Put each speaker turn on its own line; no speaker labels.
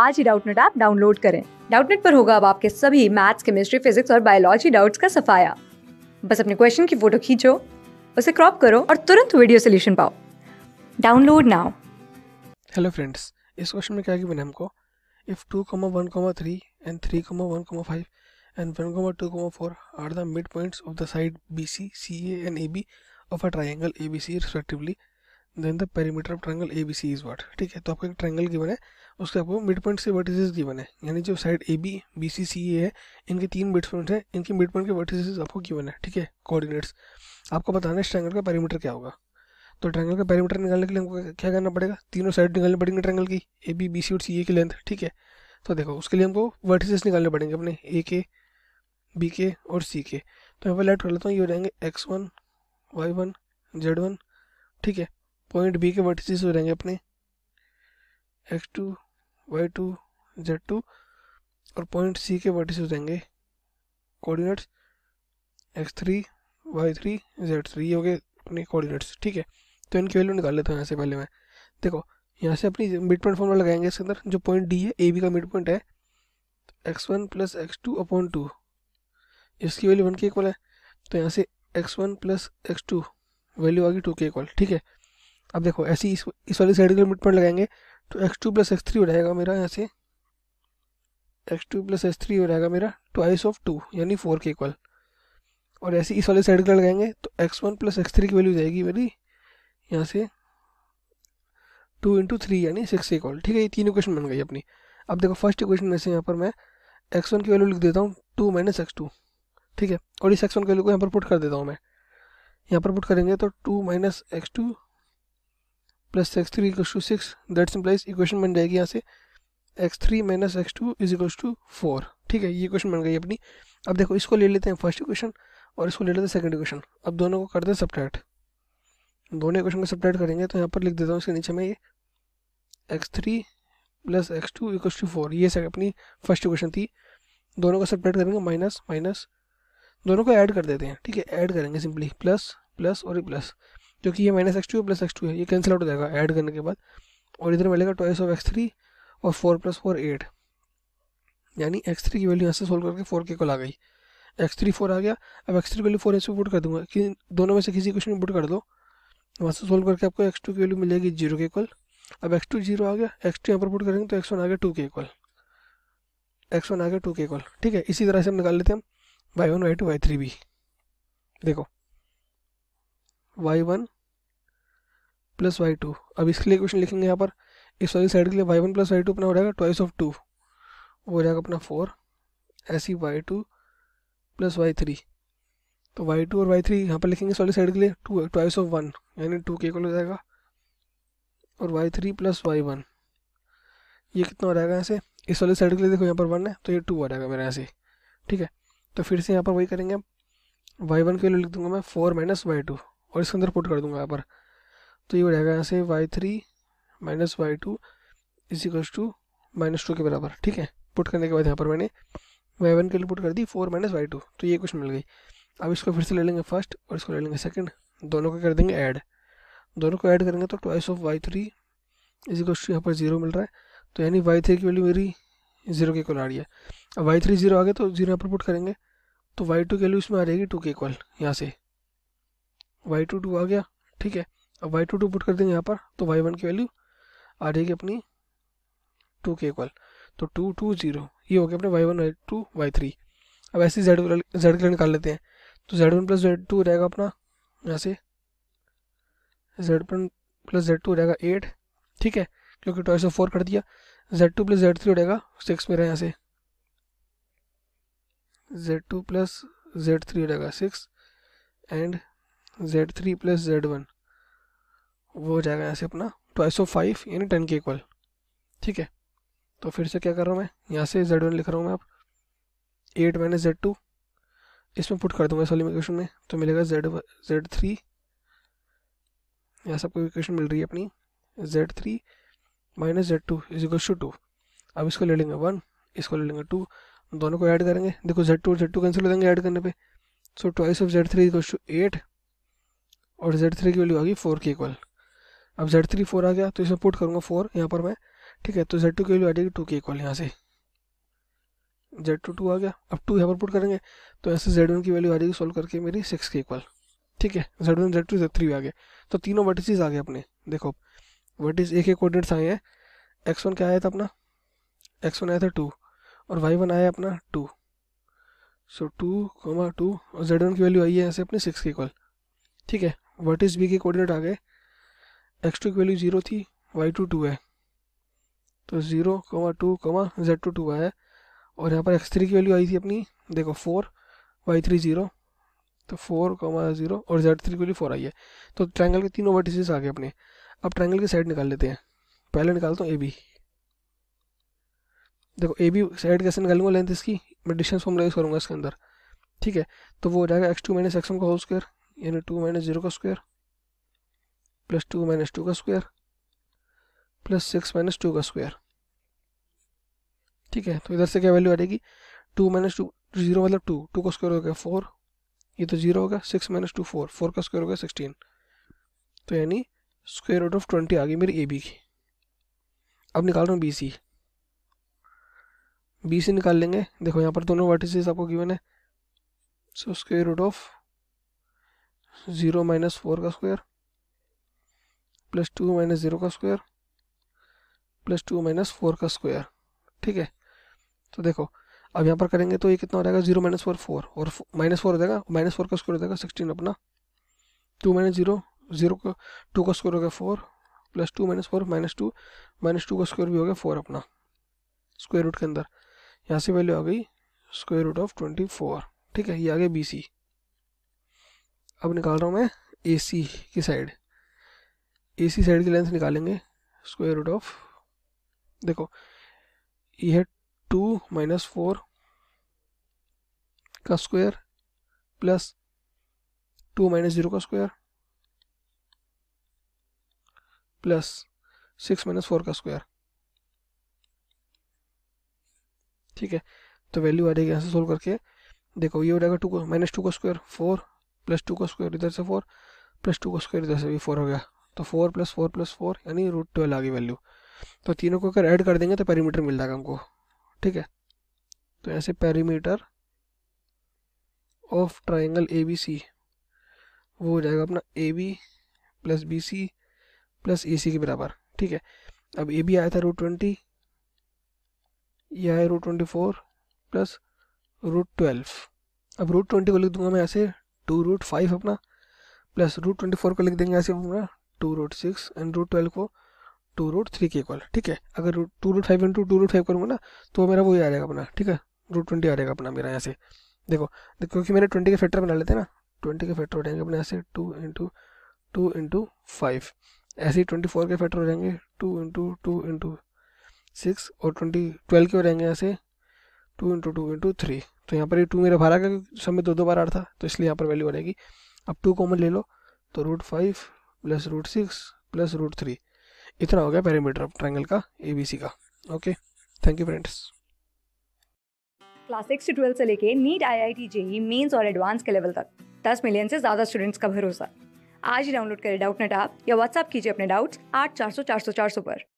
आज ही Doubtnut app download करें डाउटनेट पर होगा अब आपके सभी मैथ्स केमिस्ट्री फिजिक्स और बायोलॉजी डाउट्स का सफाया बस अपने क्वेश्चन की फोटो खींचो उसे क्रॉप करो और तुरंत वीडियो सोल्यूशन पाओ डाउनलोड नाउ हेलो फ्रेंड्स इस क्वेश्चन में क्या गिवन है हमको if two comma one comma three and three comma one comma five of the side the midpoints of the side BC, CA and AB of a triangle ABC respectively then the perimeter of triangle A B C is what ठीक है तो आपका एक triangle given है उसके आपको mid point से vertices given है यानी जो side A B B C C A है इनके तीन मिड पॉइंट है इनके मिड पॉइंट के वर्टिसेस आपको गिवन है ठीक है कोऑर्डिनेट्स आपको बताना है इस ट्रायंगल का पेरीमीटर क्या होगा तो ट्रैंगल का पेरीमीटर निकालने के लिए हमको क्या करना पड़ेगा तीनों साइड निकालनी पड़ेंगे ट्रैंगल की ए बी बी सी और सी ए की लेंथ ठीक है तो देखो उसके लिए हमको वर्टिसेस निकालने पड़ेंगे अपने ए के बी के और सी के तो यहाँ पर लेट कर लेता हूँ ये हो जाएंगे x one y one z one ठीक है पॉइंट बी के वर्टिसेस हो जाएंगे अपने x two y two z two और पॉइंट सी के वर्टिस हो जाएंगे coordinates x three y three z three ये हो गए अपने कोऑर्डिनेट्स ठीक है तो इनकी वैल्यू निकाल लेता हूँ यहाँ से पहले मैं देखो यहाँ से अपनी मिड पॉइंट फॉर्मूला लगाएंगे इसके अंदर जो पॉइंट डी है ए बी का मिड पॉइंट है x one plus x two upon two इसकी वैल्यू वन के इक्वल है तो यहाँ से x one plus x two value आ गई टू के इक्वल ठीक है अब देखो ऐसी इस, इस वाली साइड के लिमिट पर लगाएंगे तो x two plus x three हो जाएगा मेरा यहाँ से x two plus x three हो जाएगा मेरा ट्वाइस ऑफ टू यानी फोर के इक्वल और ऐसे इस वाले साइड का लगाएंगे तो x one plus x three की वैल्यू जाएगी मेरी यहाँ से टू इंटू थ्री यानी सिक्स इक्वल ठीक है ये तीन इक्वेशन बन गई अपनी अब देखो फर्स्ट इक्वेशन में से यहाँ पर मैं एक्स वन की वैल्यू लिख देता हूँ टू माइनस एक्स टू ठीक है और इस एक्स वन की वैल्यू को यहाँ पर पुट कर देता हूँ मैं यहाँ पर पुट करेंगे तो two minus x two plus x three equal to six that's implies equation बन जाएगी यहाँ से x three minus x two is equals to four ठीक है ये इक्वेशन बन गई अपनी अब देखो इसको ले लेते हैं फर्स्ट इक्वेशन और इसको ले लेते हैं सेकंड इक्वेशन अब दोनों को करते हैं सब्ट्रैक्ट दोनों इक्वेशन को सब्ट्रैक्ट करेंगे तो यहाँ पर लिख देता हूँ इसके नीचे में ये x three plus x two equal to four ये अपनी फर्स्ट इक्वेशन थी दोनों को सब्ट्रैक्ट करेंगे माइनस माइनस दोनों को ऐड कर देते हैं ठीक है ऐड करेंगे सिंपली प्लस प्लस और प्लस जो कि ये minus x two plus x two है ये कैंसिल आउट हो जाएगा ऐड करने के बाद और इधर मिलेगा ट्वाइस ऑफ एक्स थ्री और फोर प्लस फोर एट यानी एक्स थ्री की वैल्यू यहाँ से सोल्व करके फोर के कॉल आ गई एक्स थ्री फोर आ गया अब x three value four x put कर दूंगा कि दोनों में से किसी क्वेश्चन में पुट कर दो वहाँ से सोल्व करके आपको एक्स टू की वैल्यू मिलेगी जीरो के कॉल अब एक्स टू जीरो आ गया एक्स टू यहाँ पर पुट करेंगे तो एक्स वन आ गया टू के कॉल एक्स वन आ गया टू के कॉल ठीक है इसी तरह से हम निकाल लेते हैं y one y two y three भी देखो y one plus y two अब इसके लिए क्वेश्चन लिखेंगे यहाँ पर इस वाली साइड के लिए y one plus y two अपना हो जाएगा ट्वाइस ऑफ टू वो हो जाएगा अपना फोर ऐसी y two plus y three तो वाई टू और वाई थ्री यहाँ पर लिखेंगे इस वाली साइड के लिए टू ट्वाइस ऑफ वन यानी टू के हो जाएगा और y three plus y one ये कितना हो जाएगा ऐसे इस वाले साइड के लिए देखो यहाँ पर वन है तो ये टू आ जाएगा मेरा ऐसे ठीक है तो फिर से यहाँ पर वही करेंगे वाई वन के लिए लिख दूंगा मैं फोर माइनस वाई टू और इसके अंदर पुट कर दूंगा यहाँ पर तो ये बढ़ेगा यहाँ से y three minus y two equals to minus two के बराबर ठीक है पुट करने के बाद यहाँ पर मैंने वाई वन के लिए पुट कर दी फोर माइनस वाई टू तो ये कुछ मिल गई अब इसको फिर से ले लेंगे फर्स्ट और इसको ले लेंगे सेकेंड दोनों को कर देंगे ऐड दोनों को ऐड करेंगे तो twice of y three equals to यहाँ पर जीरो मिल रहा है तो यानी वाई थ्री की वैल्यू मेरी जीरो के इक्वल आ रही है अब वाई थ्री जीरो आ गए तो जीरो यहाँ पर पुट करेंगे तो वाई टू की वैल्यू इसमें आ जाएगी टू के इक्वल यहाँ से वाई टू टू आ गया ठीक है अब वाई टू टू पुट कर देंगे यहाँ पर तो वाई वन की वैल्यू आ जाएगी अपनी टू के इक्वल तो टू टू जीरो ये हो गया अपने y one y two y three अब ऐसे ही जेड जेड के लिए निकाल लेते हैं तो z one plus z two रहेगा अपना यहाँ से z one plus z two रहेगा एट ठीक है क्योंकि टॉइस ऑफ फोर कर दिया z two plus z three रहेगा सिक्स मेरा यहाँ से z two plus z three रहेगा six and z three plus z one वो हो जाएगा ऐसे अपना ट्वाइस ऑफ फाइव यानी टेन के इक्वल ठीक है तो फिर से क्या कर रहा हूँ मैं यहाँ से जेड वन लिख रहा हूँ मैं आप एट माइनस जेड टू इसमें पुट कर दूंगा इस वाली इक्वेशन में तो मिलेगा जेड जेड थ्री यहाँ से आपको इक्वेशन मिल रही है अपनी z three minus z two is equal to two अब इसको ले लेंगे वन इसको ले लेंगे टू दोनों को ऐड करेंगे देखो जेड टू और जेड टू कैंसिल हो जाएंगे ऐड करने पे so twice of z three equal to eight और जेड थ्री की वैल्यू आ गई फोर के इक्वल अब जेड थ्री फोर आ गया तो इसमें पुट करूँगा फोर यहाँ पर मैं ठीक है तो जेड टू की वैल्यू आ जाएगी टू के इक्वल यहाँ से जेड टू टू आ गया अब टू यहाँ पर पुट करेंगे तो ऐसे जेड वन की वैल्यू आ जाएगी सोल्व करके मेरी सिक्स के इक्वल ठीक है z one z two z three आ गए तो तीनों वर्टिसेस आ गए अपने देखो वर्टिस एक एक कोऑर्डिनेट्स आए हैं एक्स वन क्या आया था अपना एक्स वन आया था टू और वाई वन आया अपना two so two comma two और जेड वन की वैल्यू आई है ऐसे अपने सिक्स के इक्वल ठीक है वर्टिस बी के कोऑर्डिनेट आ गए एक्स टू की वैल्यू जीरो थी वाई टू टू है तो ज़ीरो कमा two comma Z to to आया है और यहाँ पर एक्स थ्री की वैल्यू आई थी अपनी देखो फोर वाई थ्री ज़ीरो तो फोर कमा ज़ीरो और जेड थ्री की वैल्यू फोर आई है तो ट्रायंगल के तीनों वर्टिसेस आ गए अपने अब ट्रायंगल की साइड निकाल लेते हैं पहले निकालता हूँ ए बी देखो ए बी साइड कैसे निकालूंगा लेंथ इसकी मैं डिस्टेंस फॉर्म यूज़ करूँगा इसके अंदर ठीक है तो वो हो जाएगा x two minus x one का होल स्क्वायर यानी टू माइनस जीरो का square plus two minus two का square plus six minus two का स्क्वायर ठीक है तो इधर से क्या वैल्यू आ जाएगी टू माइनस टू जीरो मतलब टू टू का स्क्वायर हो गया फोर ये तो जीरो होगा six minus two four four का स्क्वायर हो गया सिक्सटीन तो यानी स्क्वायर रूट ऑफ ट्वेंटी आ गई मेरी ए बी की अब निकाल रहा हूँ बी सी बी सी निकाल लेंगे देखो यहाँ पर दोनों वर्टिसेस आपको गिवन है so square root of zero minus four का square plus two minus zero का square plus two minus four का स्क्वायर ठीक है तो देखो अब यहाँ पर करेंगे तो ये कितना हो जाएगा जीरो माइनस फोर फोर और माइनस फोर हो जाएगा माइनस फोर का स्क्वायर हो जाएगा सिक्सटीन अपना टू माइनस जीरो जीरो का टू का स्क्वायर हो गया four plus two minus four minus two minus two का स्क्वायर भी हो गया फोर अपना स्क्वायर रूट के अंदर यहाँ से वैल्यू आ गई square root of twenty four ठीक है ये आ गया बी सी अब निकाल रहा हूँ मैं ए सी की साइड ए सी साइड की लेंथ निकालेंगे स्क्वायर रूट ऑफ देखो यह है टू माइनस फोर का square plus two minus zero का square plus six minus four का स्क्वायर ठीक है तो वैल्यू आ जाएगी यहाँ से सोल्व करके देखो ये हो जाएगा टू माइनस टू का स्क्वायर फोर प्लस टू का स्क्वायर इधर से फोर प्लस टू का स्क्वायर इधर से भी फोर हो गया तो four plus four plus four यानी रूट ट्वेल्व आ गई वैल्यू तो तीनों को अगर ऐड कर देंगे तो पैरीमीटर मिल जाएगा हमको ठीक है तो ऐसे perimeter of triangle A B C वो हो जाएगा अपना A B plus B C plus A C के बराबर ठीक है अब ए बी आया था रूट ट्वेंटी ये आया root twenty four plus root twelve अब रूट ट्वेंटी को लिख दूंगा मैं ऐसे टू रूट फाइव अपना प्लस रूट ट्वेंटी फोर को लिख देंगे ऐसे अपना two root six and root twelve को टू रूट थ्री के इक्वल ठीक है अगर root two root five into two root five करूँगा ना तो मेरा वही आ जाएगा अपना ठीक है रूट ट्वेंटी आ जाएगा अपना मेरा यहाँ से देखो देखो तो क्योंकि मैंने ट्वेंटी के फैक्टर बना लेते हैं ना ट्वेंटी के फैक्टर हो जाएंगे अपने ऐसे two into two into five ऐसे ही ट्वेंटी फोर के फैक्टर हो जाएंगे two into two into six और ट्वेंटी ट्वेल्व के हो जाएंगे ऐसे two into two into three तो यहाँ पर ये टू मेरा भरा का सब में दो दो बार आठ था तो इसलिए यहाँ पर वैल्यू बनेगी अब टू कॉमन ले लो तो root five plus root six plus root three इतना हो गया पैरामीटर ऑफ ट्रायंगल का एबीसी का okay thank you friends class six से ट्वेल्थ से लेके NEET I I T JEE Mains और एडवांस के लेवल तक दस मिलियन से ज़्यादा स्टूडेंट्स का भरोसा आज ही डाउनलोड करें डाउट नेट आप या व्हाट्सएप कीजिए अपने डाउट्स आठ चार सौ चार सौ चार सौ पर